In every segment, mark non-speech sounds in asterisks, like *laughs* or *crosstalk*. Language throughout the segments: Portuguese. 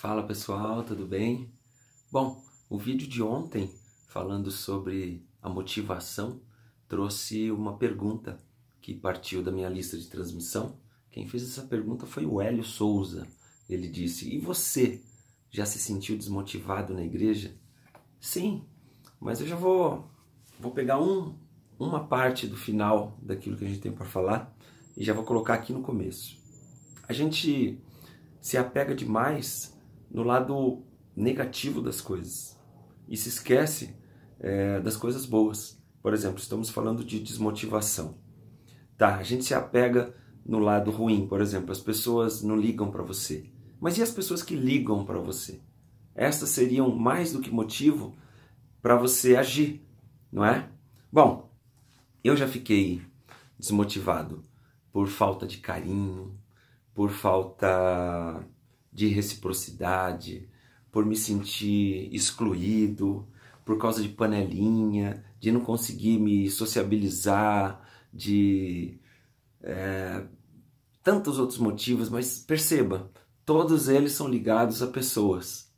Fala pessoal, tudo bem? Bom, o vídeo de ontem, falando sobre a motivação, trouxe uma pergunta que partiu da minha lista de transmissão. Quem fez essa pergunta foi o Hélio Souza. Ele disse: E você já se sentiu desmotivado na igreja? Sim, mas eu já vou, vou pegar um, uma parte do final daquilo que a gente tem para falar e já vou colocar aqui no começo. A gente se apega demais no lado negativo das coisas e se esquece é, das coisas boas. Por exemplo, estamos falando de desmotivação. Tá, a gente se apega no lado ruim, por exemplo, as pessoas não ligam para você. Mas e as pessoas que ligam para você? Estas seriam mais do que motivo para você agir, não é? Bom, eu já fiquei desmotivado por falta de carinho, por falta de reciprocidade, por me sentir excluído, por causa de panelinha, de não conseguir me sociabilizar, de é, tantos outros motivos, mas perceba, todos eles são ligados a pessoas.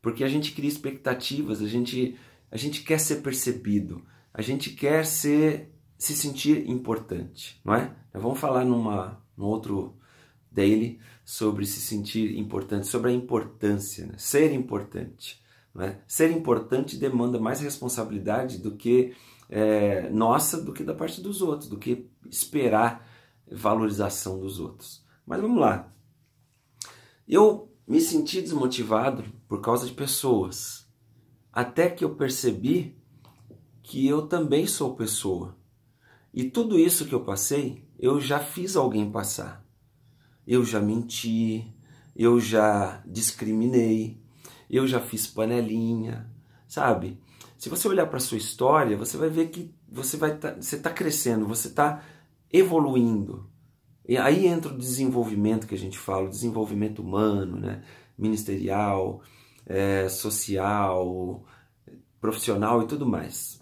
Porque a gente cria expectativas, a gente, a gente quer ser percebido, a gente quer ser, se sentir importante, não é? Vamos falar numa, num outro dele sobre se sentir importante, sobre a importância, né? ser importante. Né? Ser importante demanda mais responsabilidade do que é, nossa, do que da parte dos outros, do que esperar valorização dos outros. Mas vamos lá. Eu me senti desmotivado por causa de pessoas, até que eu percebi que eu também sou pessoa. E tudo isso que eu passei, eu já fiz alguém passar eu já menti, eu já discriminei, eu já fiz panelinha, sabe? Se você olhar para sua história, você vai ver que você vai tá, você está crescendo, você está evoluindo. E aí entra o desenvolvimento que a gente fala, o desenvolvimento humano, né? ministerial, é, social, profissional e tudo mais.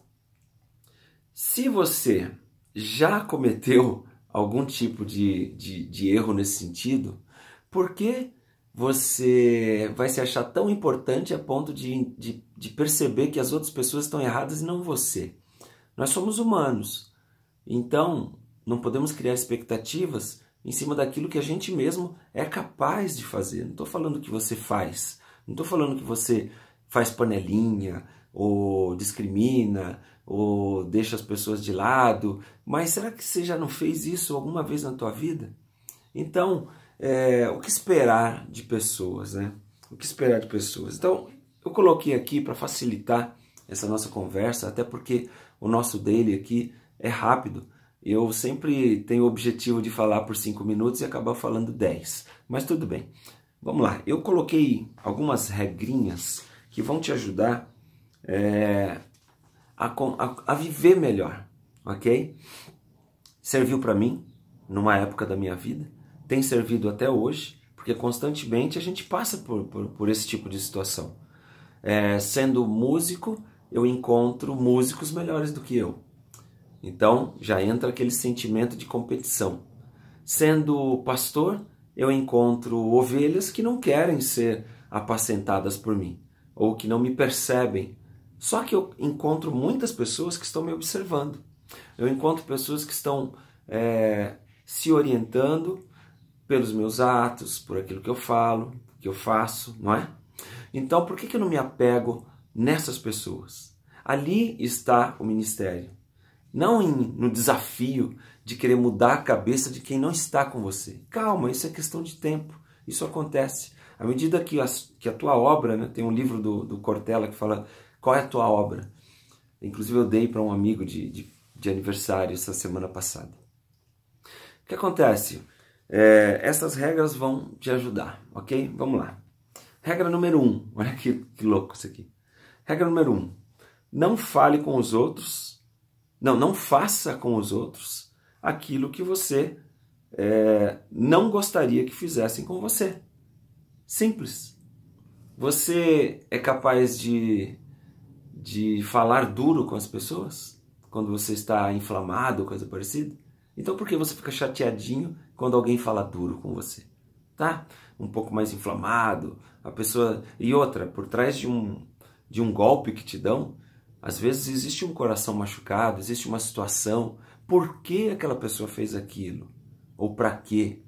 Se você já cometeu algum tipo de, de, de erro nesse sentido, por que você vai se achar tão importante a ponto de, de, de perceber que as outras pessoas estão erradas e não você? Nós somos humanos, então não podemos criar expectativas em cima daquilo que a gente mesmo é capaz de fazer. Não estou falando que você faz, não estou falando que você faz panelinha ou discrimina ou deixa as pessoas de lado. Mas será que você já não fez isso alguma vez na tua vida? Então, é, o que esperar de pessoas, né? O que esperar de pessoas? Então, eu coloquei aqui para facilitar essa nossa conversa, até porque o nosso daily aqui é rápido. Eu sempre tenho o objetivo de falar por cinco minutos e acabar falando 10. Mas tudo bem. Vamos lá. Eu coloquei algumas regrinhas que vão te ajudar é, a, a, a viver melhor, ok? Serviu para mim numa época da minha vida, tem servido até hoje, porque constantemente a gente passa por, por, por esse tipo de situação. É, sendo músico, eu encontro músicos melhores do que eu. Então já entra aquele sentimento de competição. Sendo pastor, eu encontro ovelhas que não querem ser apacentadas por mim, ou que não me percebem só que eu encontro muitas pessoas que estão me observando. Eu encontro pessoas que estão é, se orientando pelos meus atos, por aquilo que eu falo, que eu faço, não é? Então, por que, que eu não me apego nessas pessoas? Ali está o ministério. Não em, no desafio de querer mudar a cabeça de quem não está com você. Calma, isso é questão de tempo. Isso acontece. À medida que, as, que a tua obra, né, tem um livro do, do Cortella que fala qual é a tua obra? Inclusive, eu dei para um amigo de, de, de, aniversário essa semana passada. O que acontece? É, essas regras vão te ajudar, ok? Vamos lá. Regra número um. *laughs* Olha que, que louco isso aqui. Regra número um. Não fale com os outros. Não, não faça com os outros aquilo que você é, não gostaria que fizessem com você. Simples. Você é capaz de de falar duro com as pessoas quando você está inflamado, coisa parecida? Então por que você fica chateadinho quando alguém fala duro com você? Tá? Um pouco mais inflamado, a pessoa e outra, por trás de um de um golpe que te dão, às vezes existe um coração machucado, existe uma situação, por que aquela pessoa fez aquilo? Ou para quê?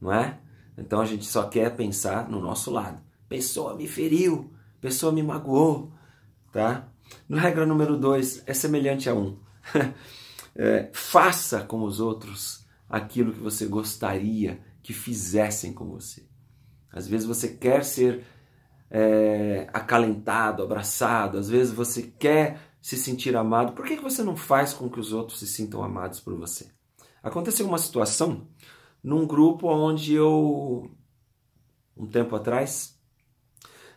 Não é? Então a gente só quer pensar no nosso lado. Pessoa me feriu, pessoa me magoou, tá? Regra número dois é semelhante a um. *laughs* é, faça com os outros aquilo que você gostaria que fizessem com você. Às vezes você quer ser é, acalentado, abraçado, às vezes você quer se sentir amado. Por que, que você não faz com que os outros se sintam amados por você? Aconteceu uma situação num grupo onde eu, um tempo atrás,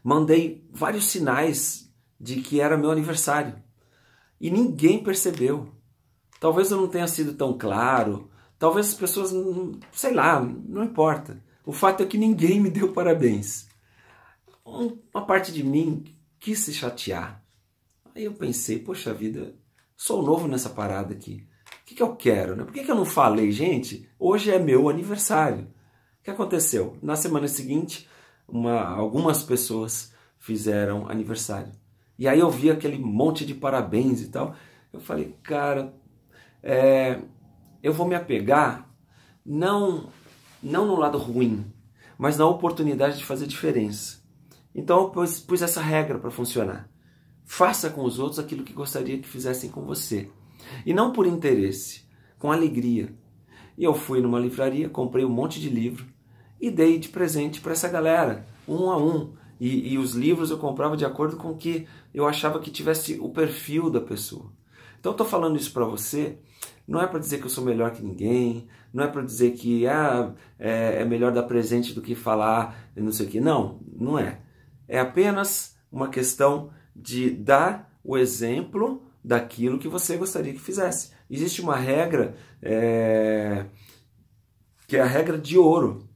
mandei vários sinais de que era meu aniversário. E ninguém percebeu. Talvez eu não tenha sido tão claro, talvez as pessoas, sei lá, não importa. O fato é que ninguém me deu parabéns. Uma parte de mim quis se chatear. Aí eu pensei, poxa vida, sou novo nessa parada aqui. O que, que eu quero? Né? Por que, que eu não falei, gente? Hoje é meu aniversário. O que aconteceu? Na semana seguinte, uma, algumas pessoas fizeram aniversário. E aí eu vi aquele monte de parabéns e tal. Eu falei, cara, é, eu vou me apegar não, não no lado ruim, mas na oportunidade de fazer diferença. Então eu pus, pus essa regra para funcionar. Faça com os outros aquilo que gostaria que fizessem com você. E não por interesse, com alegria. E eu fui numa livraria, comprei um monte de livro e dei de presente para essa galera, um a um. E, e os livros eu comprava de acordo com o que eu achava que tivesse o perfil da pessoa. Então estou falando isso para você, não é para dizer que eu sou melhor que ninguém, não é para dizer que ah, é, é melhor dar presente do que falar, não sei o que. Não, não é. É apenas uma questão de dar o exemplo daquilo que você gostaria que fizesse. Existe uma regra é, que é a regra de ouro,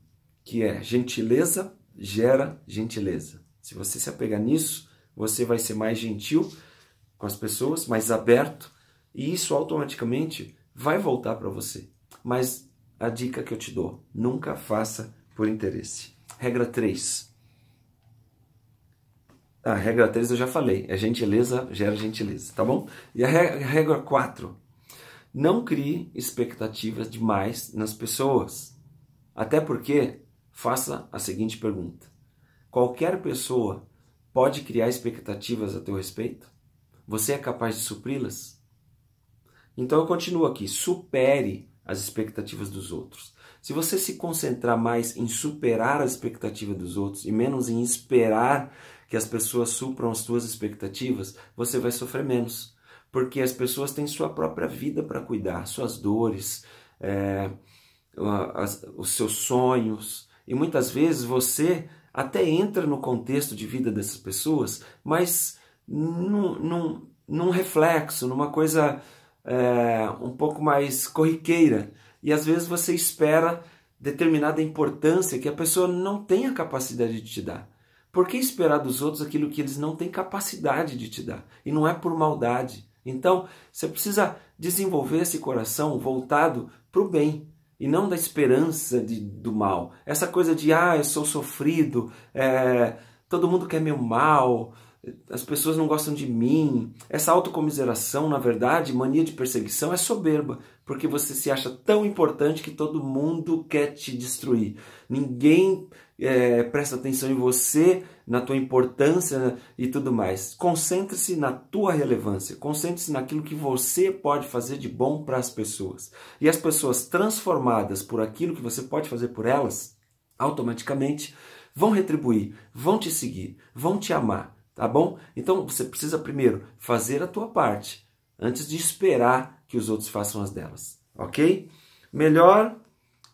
que é gentileza gera gentileza. Se você se apegar nisso, você vai ser mais gentil com as pessoas, mais aberto, e isso automaticamente vai voltar para você. Mas a dica que eu te dou, nunca faça por interesse. Regra 3. A ah, regra 3 eu já falei, é gentileza gera gentileza, tá bom? E a regra 4, não crie expectativas demais nas pessoas. Até porque Faça a seguinte pergunta: Qualquer pessoa pode criar expectativas a teu respeito? Você é capaz de supri-las? Então eu continuo aqui: supere as expectativas dos outros. Se você se concentrar mais em superar a expectativa dos outros e menos em esperar que as pessoas supram as suas expectativas, você vai sofrer menos. Porque as pessoas têm sua própria vida para cuidar, suas dores, é, as, os seus sonhos, e muitas vezes você até entra no contexto de vida dessas pessoas, mas num, num, num reflexo, numa coisa é, um pouco mais corriqueira. E às vezes você espera determinada importância que a pessoa não tem a capacidade de te dar. Por que esperar dos outros aquilo que eles não têm capacidade de te dar? E não é por maldade. Então, você precisa desenvolver esse coração voltado para o bem, e não da esperança de, do mal. Essa coisa de, ah, eu sou sofrido, é, todo mundo quer meu mal, as pessoas não gostam de mim. Essa autocomiseração, na verdade, mania de perseguição é soberba, porque você se acha tão importante que todo mundo quer te destruir. Ninguém é, presta atenção em você, na tua importância e tudo mais. Concentre-se na tua relevância, concentre-se naquilo que você pode fazer de bom para as pessoas. E as pessoas transformadas por aquilo que você pode fazer por elas, automaticamente vão retribuir, vão te seguir, vão te amar tá bom? Então você precisa primeiro fazer a tua parte antes de esperar que os outros façam as delas, ok? Melhor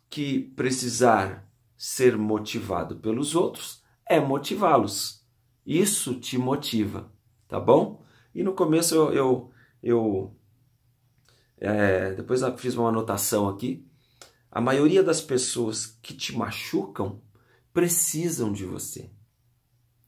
que precisar ser motivado pelos outros é motivá-los. Isso te motiva, tá bom? E no começo eu, eu, eu é, depois eu fiz uma anotação aqui. A maioria das pessoas que te machucam precisam de você.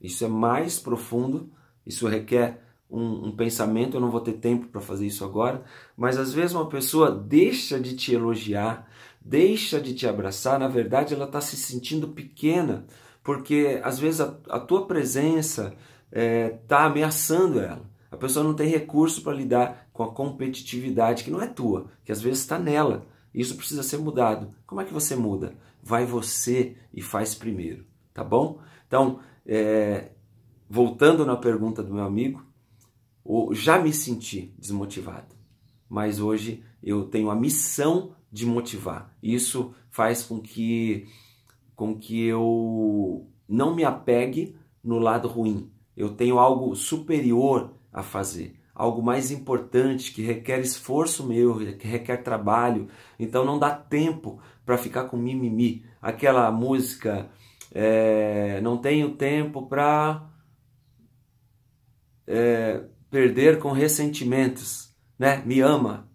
Isso é mais profundo, isso requer um, um pensamento. Eu não vou ter tempo para fazer isso agora, mas às vezes uma pessoa deixa de te elogiar, deixa de te abraçar. Na verdade, ela está se sentindo pequena, porque às vezes a, a tua presença está é, tá ameaçando ela. A pessoa não tem recurso para lidar com a competitividade que não é tua, que às vezes está nela. Isso precisa ser mudado. Como é que você muda? Vai você e faz primeiro, tá bom? Então, é, voltando na pergunta do meu amigo, já me senti desmotivado, mas hoje eu tenho a missão de motivar. Isso faz com que, com que eu não me apegue no lado ruim. Eu tenho algo superior a fazer, algo mais importante que requer esforço meu, que requer trabalho. Então não dá tempo para ficar com mimimi. Aquela música é, não tenho tempo para é, perder com ressentimentos, né? Me ama,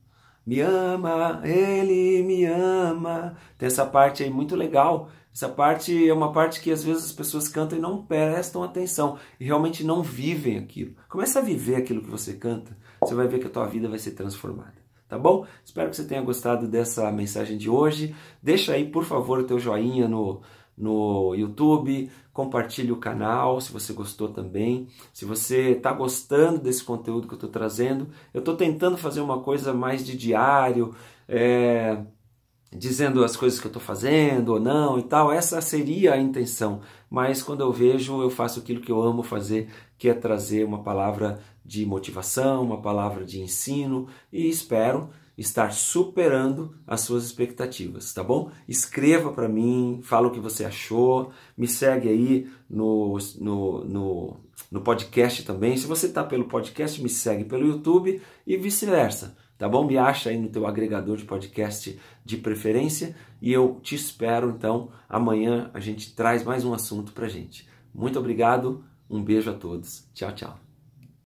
me ama, ele me ama. Tem essa parte aí muito legal. Essa parte é uma parte que às vezes as pessoas cantam e não prestam atenção e realmente não vivem aquilo. Começa a viver aquilo que você canta, você vai ver que a tua vida vai ser transformada tá bom? Espero que você tenha gostado dessa mensagem de hoje. Deixa aí, por favor, o teu joinha no no YouTube, compartilhe o canal se você gostou também. Se você está gostando desse conteúdo que eu estou trazendo, eu estou tentando fazer uma coisa mais de diário, é, dizendo as coisas que eu estou fazendo ou não e tal. Essa seria a intenção, mas quando eu vejo, eu faço aquilo que eu amo fazer, que é trazer uma palavra de motivação, uma palavra de ensino e espero estar superando as suas expectativas, tá bom? Escreva para mim, fala o que você achou, me segue aí no, no, no, no podcast também. Se você está pelo podcast, me segue pelo YouTube e vice-versa, tá bom? Me acha aí no teu agregador de podcast de preferência e eu te espero então amanhã a gente traz mais um assunto para gente. Muito obrigado, um beijo a todos. Tchau, tchau.